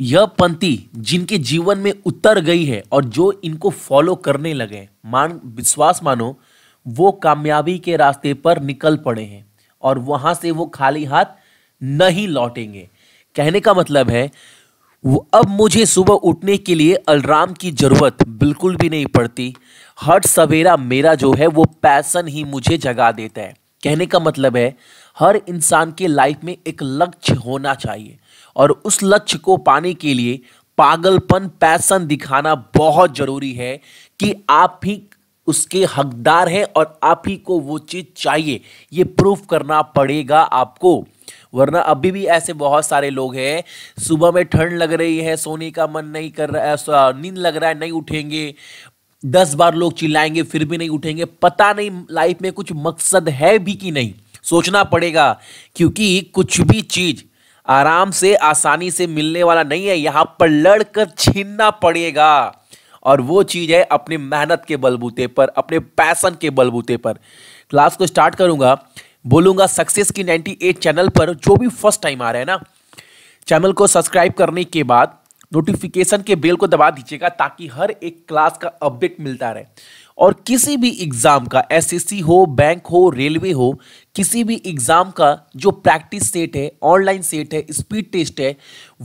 यह पंक्ति जिनके जीवन में उतर गई है और जो इनको फॉलो करने लगे मान विश्वास मानो वो कामयाबी के रास्ते पर निकल पड़े हैं और वहाँ से वो खाली हाथ नहीं लौटेंगे कहने का मतलब है वो अब मुझे सुबह उठने के लिए अलराम की ज़रूरत बिल्कुल भी नहीं पड़ती हर सवेरा मेरा जो है वो पैसन ही मुझे जगा देता है कहने का मतलब है हर इंसान के लाइफ में एक लक्ष्य होना चाहिए और उस लक्ष्य को पाने के लिए पागलपन पैसन दिखाना बहुत ज़रूरी है कि आप ही उसके हकदार हैं और आप ही को वो चीज़ चाहिए ये प्रूफ करना पड़ेगा आपको वरना अभी भी ऐसे बहुत सारे लोग हैं सुबह में ठंड लग रही है सोने का मन नहीं कर रहा है नींद लग रहा है नहीं उठेंगे दस बार लोग चिल्लाएंगे फिर भी नहीं उठेंगे पता नहीं लाइफ में कुछ मकसद है भी कि नहीं सोचना पड़ेगा क्योंकि कुछ भी चीज़ आराम से आसानी से मिलने वाला नहीं है यहाँ पर लड़कर छीनना पड़ेगा और वो चीज़ है अपने मेहनत के बलबूते पर अपने पैसन के बलबूते पर क्लास को स्टार्ट करूँगा बोलूँगा सक्सेस की 98 चैनल पर जो भी फर्स्ट टाइम आ रहा है ना चैनल को सब्सक्राइब करने के बाद नोटिफिकेशन के बेल को दबा दीजिएगा ताकि हर एक क्लास का अपडेट मिलता रहे और किसी भी एग्ज़ाम का एस हो बैंक हो रेलवे हो किसी भी एग्ज़ाम का जो प्रैक्टिस सेट है ऑनलाइन सेट है स्पीड टेस्ट है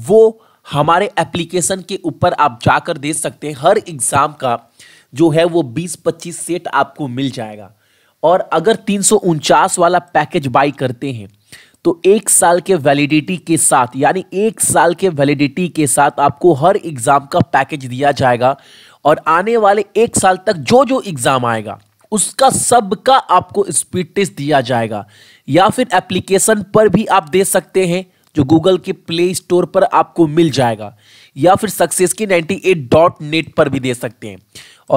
वो हमारे एप्लीकेशन के ऊपर आप जाकर दे सकते हैं हर एग्ज़ाम का जो है वो 20-25 सेट आपको मिल जाएगा और अगर तीन वाला पैकेज बाई करते हैं तो एक साल के वैलिडिटी के साथ यानी एक साल के वैलिडिटी के साथ आपको हर एग्ज़ाम का पैकेज दिया जाएगा और आने वाले एक साल तक जो जो एग्ज़ाम आएगा उसका सबका आपको स्पीड टेस्ट दिया जाएगा या फिर एप्लीकेशन पर भी आप दे सकते हैं जो गूगल के प्ले स्टोर पर आपको मिल जाएगा या फिर सक्सेस की नाइन्टी एट डॉट नेट पर भी दे सकते हैं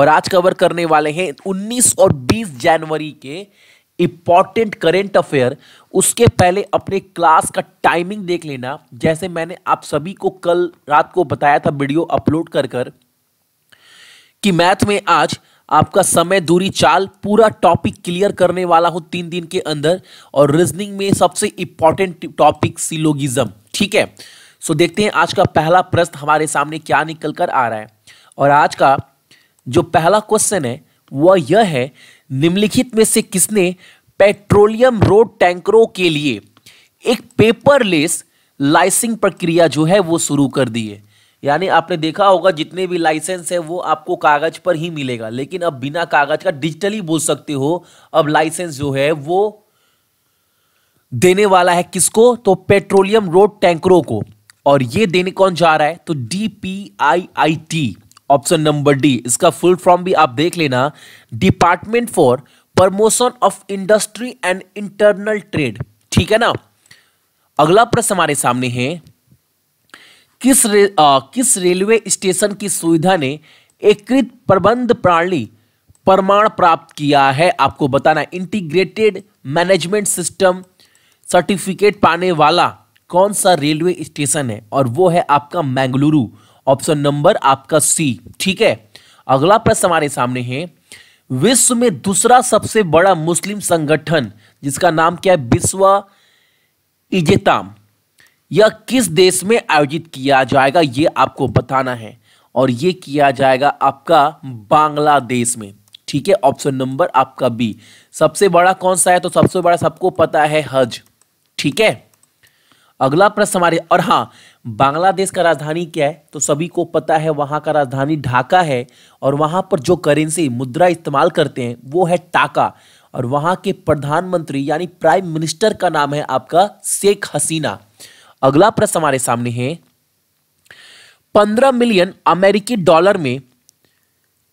और आज कवर करने वाले हैं 19 और 20 जनवरी के इम्पॉर्टेंट करेंट अफेयर उसके पहले अपने क्लास का टाइमिंग देख लेना जैसे मैंने आप सभी को कल रात को बताया था वीडियो अपलोड कर कर कि मैथ में आज आपका समय दूरी चाल पूरा टॉपिक क्लियर करने वाला हूं तीन दिन के अंदर और रीजनिंग में सबसे इंपॉर्टेंट टॉपिक सिलोगिज्म ठीक है सो देखते हैं आज का पहला प्रश्न हमारे सामने क्या निकल कर आ रहा है और आज का जो पहला क्वेश्चन है वह यह है निम्नलिखित में से किसने पेट्रोलियम रोड टैंकरों के लिए एक पेपरलेस लाइसिंग प्रक्रिया जो है वो शुरू कर दी है यानी आपने देखा होगा जितने भी लाइसेंस है वो आपको कागज पर ही मिलेगा लेकिन अब बिना कागज का डिजिटली बोल सकते हो अब लाइसेंस जो है वो देने वाला है किसको तो पेट्रोलियम रोड टैंकरों को और ये देने कौन जा रहा है तो D P I I T option number D इसका फुल फॉर्म भी आप देख लेना department for promotion of industry and internal trade ठीक है ना अगला प्रश्न हमारे सामने है किस रे, आ, किस रेलवे स्टेशन की सुविधा ने एकीकृत प्रबंध प्रणाली प्रमाण प्राप्त किया है आपको बताना इंटीग्रेटेड मैनेजमेंट सिस्टम सर्टिफिकेट पाने वाला कौन सा रेलवे स्टेशन है और वो है आपका मैंगलुरु ऑप्शन नंबर आपका सी ठीक है अगला प्रश्न हमारे सामने है विश्व में दूसरा सबसे बड़ा मुस्लिम संगठन जिसका नाम क्या है विश्व इजेताम यह किस देश में आयोजित किया जाएगा ये आपको बताना है और ये किया जाएगा आपका बांग्लादेश में ठीक है ऑप्शन नंबर आपका बी सबसे बड़ा कौन सा है तो सबसे बड़ा सबको पता है हज ठीक है अगला प्रश्न हमारे और हाँ बांग्लादेश का राजधानी क्या है तो सभी को पता है वहां का राजधानी ढाका है और वहां पर जो करेंसी मुद्रा इस्तेमाल करते हैं वो है टाका और वहां के प्रधानमंत्री यानी प्राइम मिनिस्टर का नाम है आपका शेख हसीना अगला प्रश्न हमारे सामने है पंद्रह मिलियन अमेरिकी डॉलर में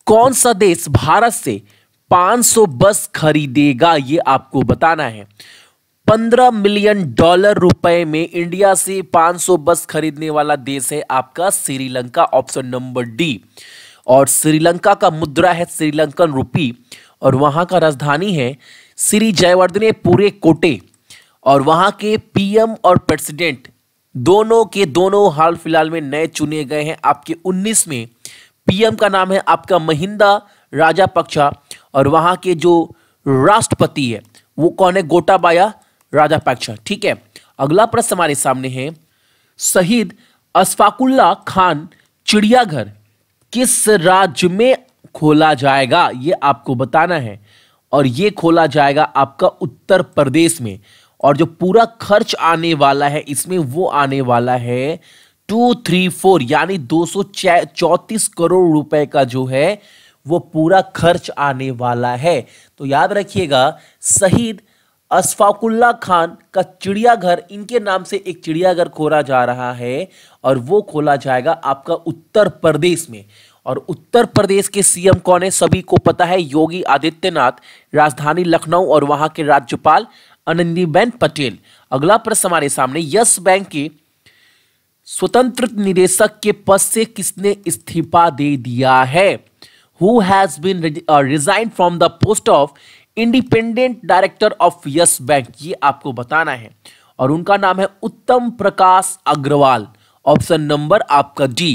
कौन सा देश भारत से 500 बस खरीदेगा ये आपको बताना है 15 मिलियन डॉलर रुपए में इंडिया से 500 बस खरीदने वाला देश है आपका श्रीलंका ऑप्शन नंबर डी और श्रीलंका का मुद्रा है श्रीलंकन रुपी और वहां का राजधानी है श्री जयवर्धने पूरे कोटे और वहां के पीएम और प्रेसिडेंट दोनों के दोनों हाल फिलहाल में नए चुने गए हैं आपके 19 में पीएम का नाम है आपका महिंदा राजा पक्षा और वहां के जो राष्ट्रपति है वो कौन है गोटाबाया राजा पक्षा ठीक है अगला प्रश्न हमारे सामने है शहीद अशफाकुल्ला खान चिड़ियाघर किस राज्य में खोला जाएगा ये आपको बताना है और ये खोला जाएगा आपका उत्तर प्रदेश में और जो पूरा खर्च आने वाला है इसमें वो आने वाला है टू थ्री फोर यानी दो सौ चौतीस करोड़ रुपए का जो है वो पूरा खर्च आने वाला है तो याद रखिएगा शहीद अशफाकुल्ला खान का चिड़ियाघर इनके नाम से एक चिड़ियाघर खोला जा रहा है और वो खोला जाएगा आपका उत्तर प्रदेश में और उत्तर प्रदेश के सीएम कौन है सभी को पता है योगी आदित्यनाथ राजधानी लखनऊ और वहां के राज्यपाल बेन पटेल अगला प्रश्न हमारे सामने यस बैंक के स्वतंत्र निदेशक के पद से किसने इस्तीफा दे दिया है who has been resign from the post of independent director of Yes Bank ये आपको बताना है और उनका नाम है उत्तम प्रकाश अग्रवाल ऑप्शन नंबर आपका डी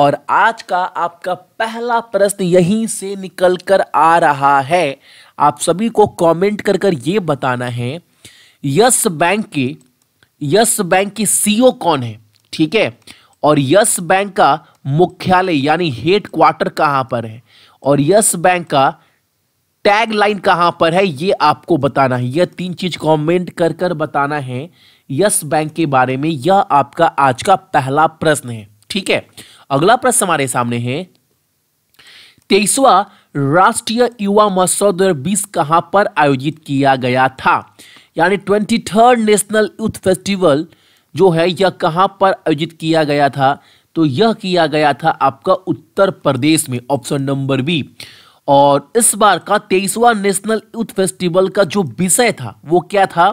और आज का आपका पहला प्रश्न यहीं से निकल कर आ रहा है आप सभी को कमेंट कर कर ये बताना है यस बैंक की यस बैंक की सीईओ कौन है ठीक है और यस बैंक का मुख्यालय यानी हेड क्वार्टर कहां पर है और यस बैंक का टैग लाइन कहां पर है ये आपको बताना है यह तीन चीज कमेंट कर कर बताना है यस बैंक के बारे में यह आपका आज का पहला प्रश्न है ठीक है अगला प्रश्न हमारे सामने है तेईसवा राष्ट्रीय युवा महोत्सव दो हजार बीस कहां पर आयोजित किया गया था यानी twenty third national youth festival जो है यह कहाँ पर आयोजित किया गया था तो यह किया गया था आपका उत्तर प्रदेश में ऑप्शन नंबर बी और इस बार का तेईसवा नेशनल यूथ फेस्टिवल का जो विषय था वो क्या था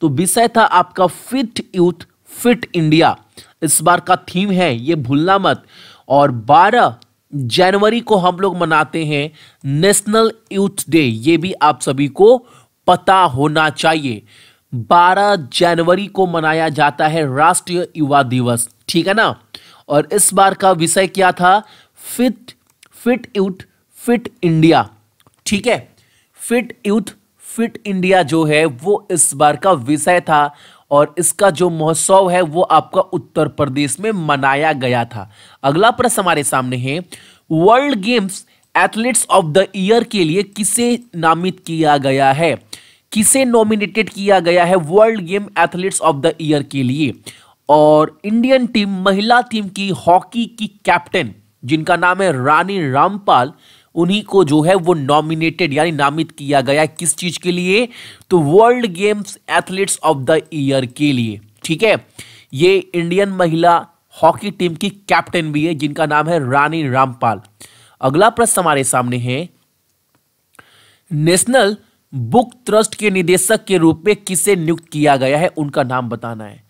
तो विषय था आपका फिट यूथ फिट इंडिया इस बार का थीम है ये भूलना मत और 12 जनवरी को हम लोग मनाते हैं नेशनल यूथ डे ये भी आप सभी को पता होना चाहिए 12 जनवरी को मनाया जाता है राष्ट्रीय युवा दिवस ठीक है ना और इस बार का विषय क्या था fit fit youth fit India ठीक है फिट यूथ फिट इंडिया जो है वो इस बार का विषय था और इसका जो महोत्सव है वो आपका उत्तर प्रदेश में मनाया गया था अगला प्रश्न हमारे सामने है world games athletes of the year के लिए किसे नामित किया गया है किसे नॉमिनेटेड किया गया है world game athletes of the year के लिए और इंडियन टीम महिला टीम की हॉकी की कैप्टन जिनका नाम है रानी रामपाल उन्हीं को जो है वो नॉमिनेटेड यानी नामित किया गया किस चीज के लिए तो world games athletes of the year के लिए ठीक है ये इंडियन महिला हॉकी टीम की कैप्टन भी है जिनका नाम है रानी रामपाल अगला प्रश्न हमारे सामने है नेशनल बुक ट्रस्ट के निदेशक के रूप में किसे नियुक्त किया गया है उनका नाम बताना है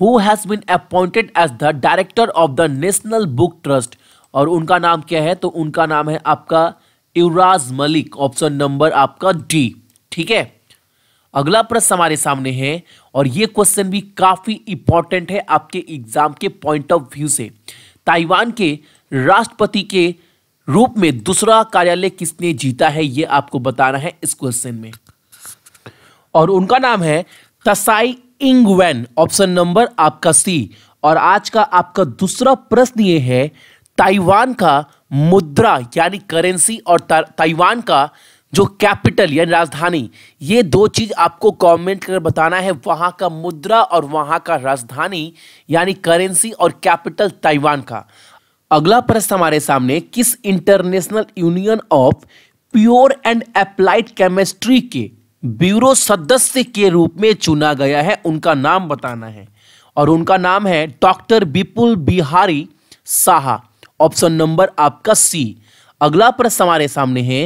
who has been appointed as the director of the national book trust और उनका नाम क्या है तो उनका नाम है आपका युवराज मलिक ऑप्शन नंबर आपका डी ठीक है अगला प्रश्न हमारे सामने है और ये क्वेश्चन भी काफ़ी इंपॉर्टेंट है आपके एग्जाम के पॉइंट ऑफ व्यू से ताइवान के राष्ट्रपति के रूप में दूसरा कार्यालय किसने जीता है ये आपको बताना है इस क्वेश्चन में और उनका नाम है तसाई इंगवेन ऑप्शन नंबर आपका सी और आज का आपका दूसरा प्रश्न ये है ताइवान का मुद्रा यानी करेंसी और ताइवान का जो कैपिटल यानी राजधानी ये दो चीज आपको कमेंट कर बताना है वहां का मुद्रा और वहां का राजधानी यानी करेंसी और कैपिटल ताइवान का अगला प्रश्न हमारे सामने किस international union of pure and applied chemistry के ब्यूरो सदस्य के रूप में चुना गया है उनका नाम बताना है और उनका नाम है doctor Vipul Bihari Saha option number आपका सी अगला प्रश्न हमारे सामने है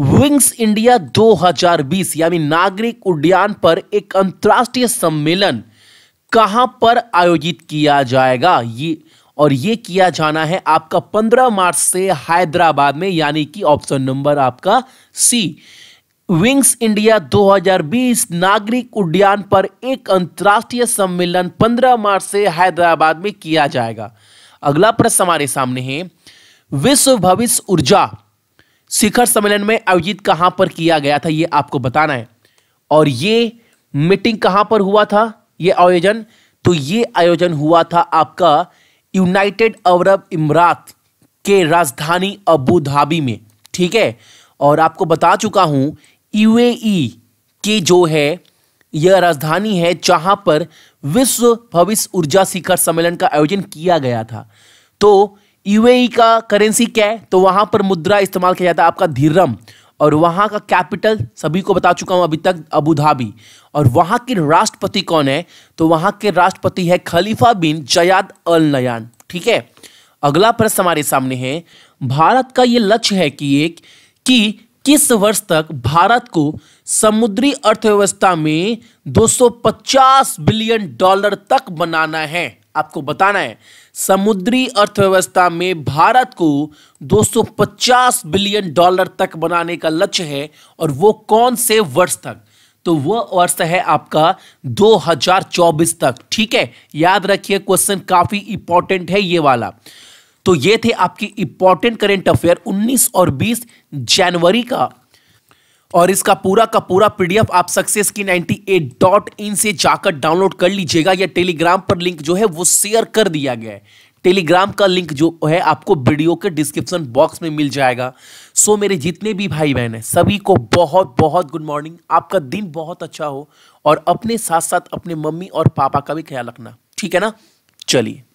विंग्स इंडिया 2020 यानी नागरिक उड्डयन पर एक अंतर्राष्ट्रीय सम्मेलन कहां पर आयोजित किया जाएगा ये और ये किया जाना है आपका पंद्रह मार्च से हैदराबाद में यानी कि ऑप्शन नंबर आपका सी विंग्स इंडिया 2020 नागरिक उड्डयन पर एक अंतर्राष्ट्रीय सम्मेलन 15 मार्च से हैदराबाद में किया जाएगा अगला प्रश्न हमारे सामने है विश्व भविष्य ऊर्जा शिखर सम्मेलन में आयोजित कहां पर किया गया था यह आपको बताना है और ये मीटिंग कहां पर हुआ था यह आयोजन तो ये आयोजन हुआ था आपका यूनाइटेड अरब इमरात के राजधानी अबू धाबी में ठीक है और आपको बता चुका हूँ यूएई e की जो है यह राजधानी है जहाँ पर विश्व भविष्य ऊर्जा शिखर सम्मेलन का आयोजन किया गया था तो यूएई e का करेंसी क्या है तो वहाँ पर मुद्रा इस्तेमाल किया जाता है आपका धीरम और वहाँ का कैपिटल सभी को बता चुका हूँ अभी तक अबू धाबी और वहाँ के राष्ट्रपति कौन है तो वहाँ के राष्ट्रपति है खलीफा बिन जयाद अल नयान ठीक है अगला प्रश्न हमारे सामने है भारत का ये लक्ष्य है कि एक कि किस वर्ष तक भारत को समुद्री अर्थव्यवस्था में 250 बिलियन डॉलर तक बनाना है आपको बताना है समुद्री अर्थव्यवस्था में भारत को 250 बिलियन डॉलर तक बनाने का लक्ष्य है और वो कौन से वर्ष तक तो वह वर्ष है आपका 2024 तक ठीक है याद रखिए क्वेश्चन काफी इंपॉर्टेंट है ये वाला तो ये थे आपकी इंपॉर्टेंट करेंट अफेयर 19 और 20 जनवरी का और इसका पूरा का पूरा पीडीएफ आप सक्सेस की नाइनटी एट डॉट इन से जाकर डाउनलोड कर लीजिएगा या टेलीग्राम पर लिंक जो है वो शेयर कर दिया गया है टेलीग्राम का लिंक जो है आपको वीडियो के डिस्क्रिप्शन बॉक्स में मिल जाएगा सो मेरे जितने भी भाई बहन हैं सभी को बहुत बहुत गुड मॉर्निंग आपका दिन बहुत अच्छा हो और अपने साथ साथ अपने मम्मी और पापा का भी ख्याल रखना ठीक है ना चलिए